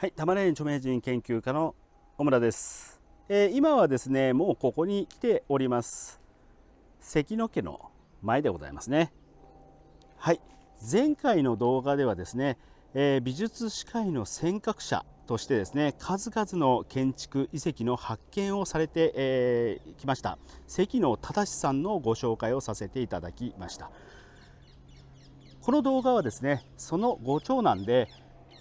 はい、玉ねぎ著名人研究家の小村です、えー、今はですねもうここに来ております関野家の前でございますねはい前回の動画ではですね、えー、美術史界の尖閣者としてですね数々の建築遺跡の発見をされてえー、ました関野正さんのご紹介をさせていただきましたこの動画はですねそのご長男で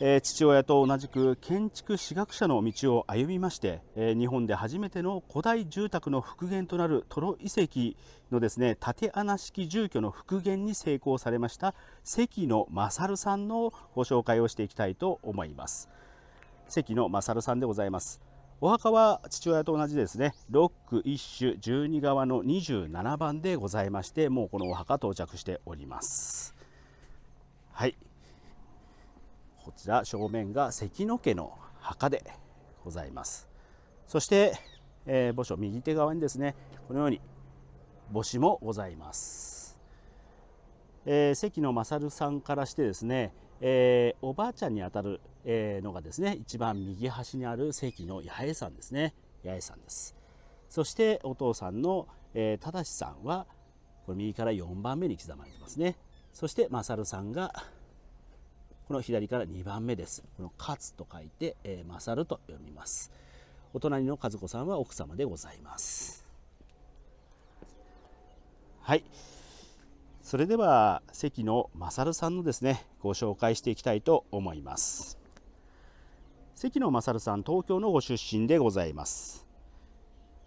え父親と同じく建築史学者の道を歩みまして、え日本で初めての古代住宅の復元となるトロ遺跡のですね縦穴式住居の復元に成功されました関野勝さんのご紹介をしていきたいと思います関野勝さんでございますお墓は父親と同じですね6区1種12側の27番でございましてもうこのお墓到着しておりますはいこちら正面が関の家の墓でございますそして、えー、墓所右手側にですねこのように墓子もございます、えー、関野勝さんからしてですね、えー、おばあちゃんにあたる、えのがですね一番右端にある関の八重さんですね八重さんですそしてお父さんの、えー、正さんはこれ右から4番目に刻まれてますねそして勝さんがこの左から2番目です。この勝つと書いて、えー、勝ると読みます。お隣の和子さんは奥様でございます。はい。それでは関野勝さんのですねご紹介していきたいと思います関野勝さん東京のご出身でございます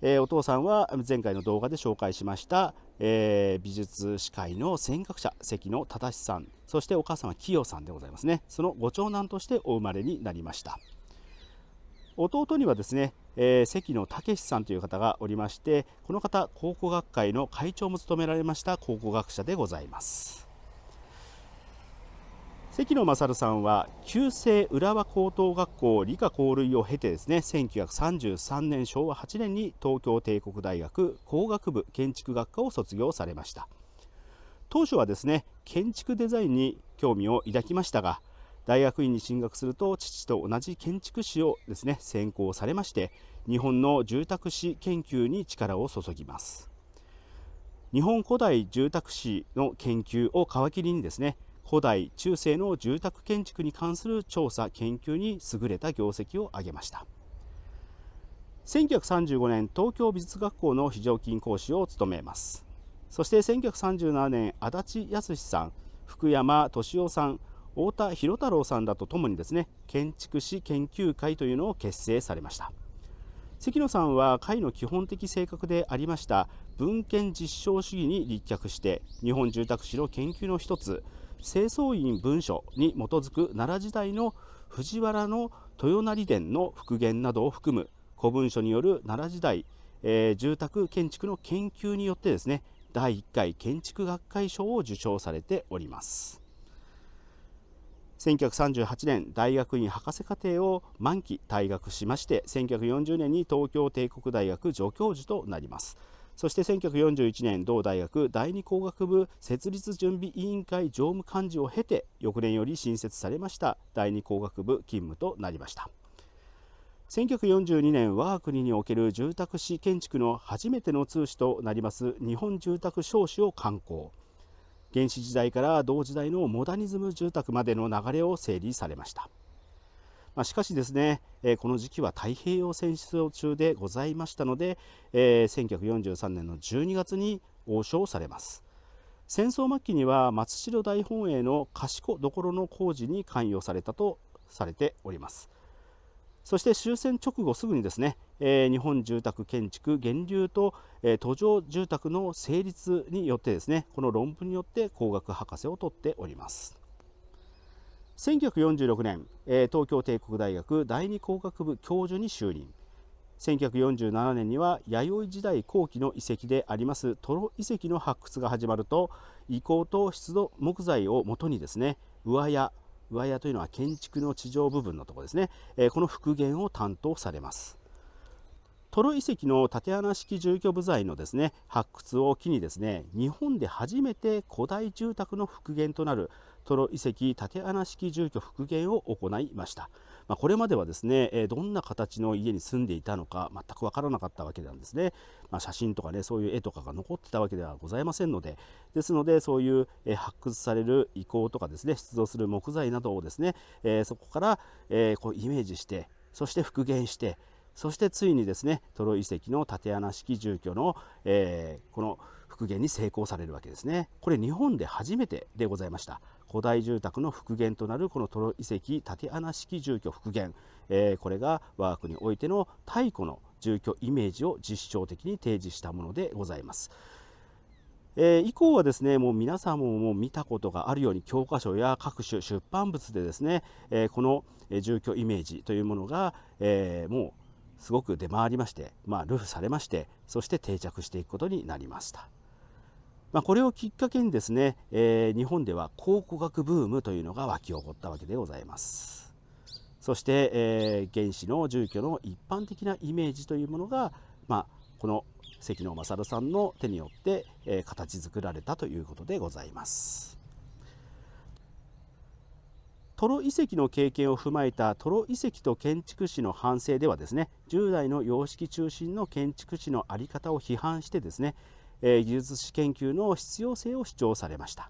えー、お父さんは前回の動画で紹介しました、えー、美術史会の尖閣者関野正さんそしてお母さんは清さんでございますねそのご長男としてお生まれになりました弟にはですね、えー、関野武さんという方がおりましてこの方考古学会の会長も務められました考古学者でございます関野勝さんは旧制浦和高等学校理科校類を経てですね1933年昭和8年に東京帝国大学工学部建築学科を卒業されました当初はですね建築デザインに興味を抱きましたが大学院に進学すると父と同じ建築士をですね専攻されまして日本の住宅史研究に力を注ぎます日本古代住宅史の研究を皮切りにですね古代中世の住宅建築に関する調査研究に優れた業績を挙げました1935年東京美術学校の非常勤講師を務めますそして1937年足立康さん福山俊夫さん太田博太郎さんらとともにですね建築士研究会というのを結成されました関野さんは会の基本的性格でありました文献実証主義に立脚して日本住宅史の研究の一つ清掃院文書に基づく奈良時代の藤原の豊成殿の復元などを含む古文書による奈良時代、えー、住宅建築の研究によってですね第1回建築学会賞を受賞されております1938年大学院博士課程を満期退学しまして1940年に東京帝国大学助教授となりますそして1941年同大学第二工学部設立準備委員会常務幹事を経て翌年より新設されました第二工学部勤務となりました1942年我が国における住宅市建築の初めての通史となります日本住宅少子を刊行原始時代から同時代のモダニズム住宅までの流れを整理されましたまあ、しかしですね、えー、この時期は太平洋戦争中でございましたので、えー、1943年の12月に王将されます戦争末期には松代大本営の賢所の工事に関与されたとされておりますそして終戦直後すぐにですね、えー、日本住宅建築源流と、えー、途上住宅の成立によってですねこの論文によって工学博士を取っております1946年、えー、東京帝国大学第二工学部教授に就任1947年には弥生時代後期の遺跡でありますトロ遺跡の発掘が始まると遺構と湿度木材をもとにですね上屋上屋というのは建築の地上部分のところですね、えー、この復元を担当されますトロ遺跡の竪穴式住居部材のですね発掘を機にですね日本で初めて古代住宅の復元となるトロ遺跡竪穴式住居復元を行いました、まあ、これまではですねどんな形の家に住んでいたのか全く分からなかったわけなんですね、まあ、写真とかねそういう絵とかが残ってたわけではございませんのでですのでそういう発掘される遺構とかですね出土する木材などをですねそこからこうイメージしてそして復元してそしてついにですねトロ遺跡の竪穴式住居の、えー、この復元に成功されるわけですねこれ日本で初めてでございました古代住宅の復元となるこのトロ遺跡竪穴式住居復元、えー、これが我が国においての太古の住居イメージを実証的に提示したものでございます。えー、以降はですねもう皆さんももう見たことがあるように教科書や各種出版物でですね、えー、この住居イメージというものが、えー、もうすごく出回りまして、まあ、ルフされましてそして定着していくことになりました。まあ、これをきっかけにですね、えー、日本では考古学ブームというのが沸き起こったわけでございます。そして、えー、原始の住居の一般的なイメージというものが、まあ、この関野勝さんの手によって、えー、形作られたということでございます。トロ遺跡の経験を踏まえたトロ遺跡と建築士の反省ではですね従来の様式中心の建築士の在り方を批判してですね、え技術史研究の必要性を主張されました。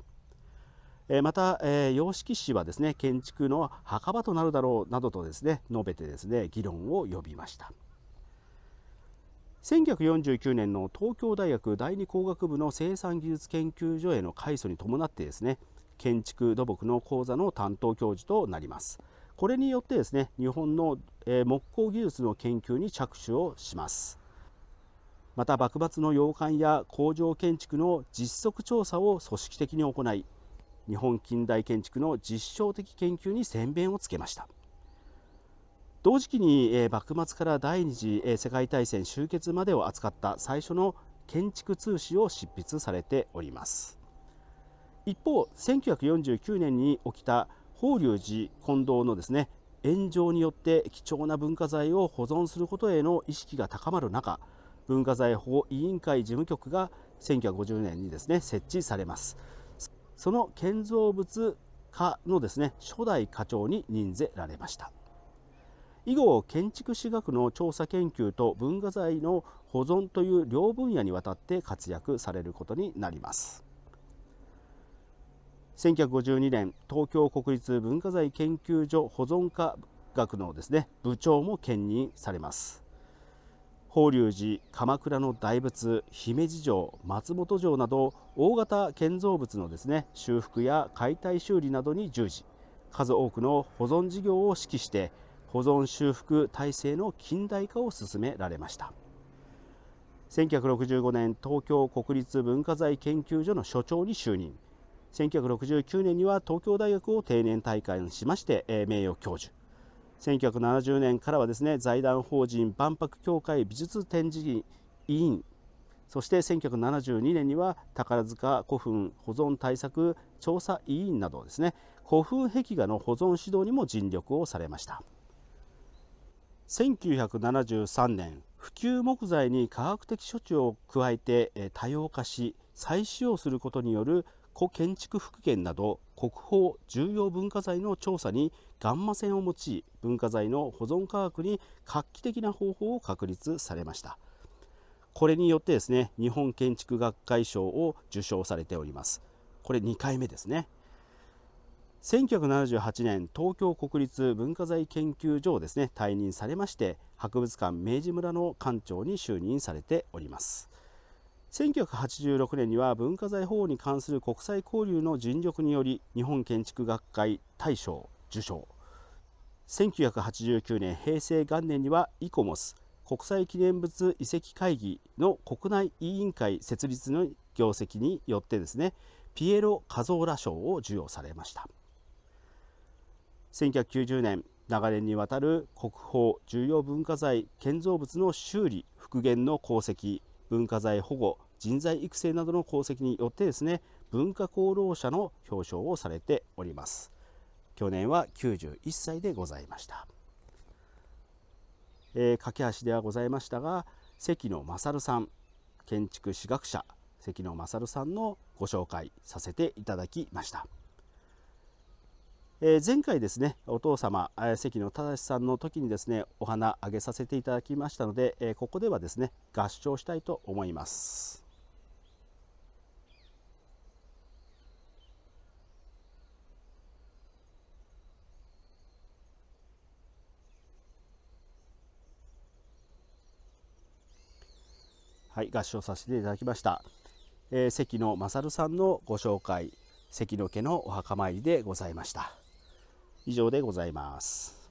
また、様式史はですね建築の墓場となるだろうなどとですね述べてですね議論を呼びました1949年の東京大学第二工学部の生産技術研究所への改組に伴ってですね建築土木の講座の担当教授となります。これによってですね、日本の木工技術の研究に着手をします。また幕末の洋館や工場建築の実測調査を組織的に行い、日本近代建築の実証的研究に先弁をつけました。同時期に幕末から第二次世界大戦終結までを扱った最初の建築通史を執筆されております。一方、1949年に起きた法隆寺近藤のですね炎上によって貴重な文化財を保存することへの意識が高まる中文化財保護委員会事務局が1950年にですね設置されますその建造物課のですね初代課長に任ぜられました以後建築史学の調査研究と文化財の保存という両分野にわたって活躍されることになります1952年東京国立文化財研究所保存科学のですね部長も兼任されます法隆寺鎌倉の大仏姫路城松本城など大型建造物のですね修復や解体修理などに従事数多くの保存事業を指揮して保存修復体制の近代化を進められました1965年東京国立文化財研究所の所長に就任1969年には東京大学を定年退会しまして、えー、名誉教授1970年からはですね財団法人万博協会美術展示委員そして1972年には宝塚古墳保存対策調査委員などですね古墳壁画の保存指導にも尽力をされました1973年普及木材に科学的処置を加えて多様化し再使用することによる古建築復元など国宝重要文化財の調査にガンマ線を用い文化財の保存科学に画期的な方法を確立されましたこれによってですね日本建築学会賞を受賞されておりますこれ2回目ですね1978年東京国立文化財研究所をですね退任されまして博物館明治村の館長に就任されております1986年には文化財保護に関する国際交流の尽力により日本建築学会大賞受賞1989年平成元年にはイコモス国際記念物遺跡会議の国内委員会設立の業績によってですねピエロ・カゾーラ賞を授与されました1990年長年にわたる国宝重要文化財建造物の修理復元の功績文化財保護人材育成などの功績によってですね文化功労者の表彰をされております去年は91歳でございました、えー、架橋ではございましたが関野勝さん建築史学者関野勝さんのご紹介させていただきました。えー、前回ですねお父様関野正さんの時にですねお花あげさせていただきましたので、えー、ここではですね合唱したいと思います。はい、合唱させていただきました、えー、関野勝さんのご紹介関野家のお墓参りでございました。以上でございます。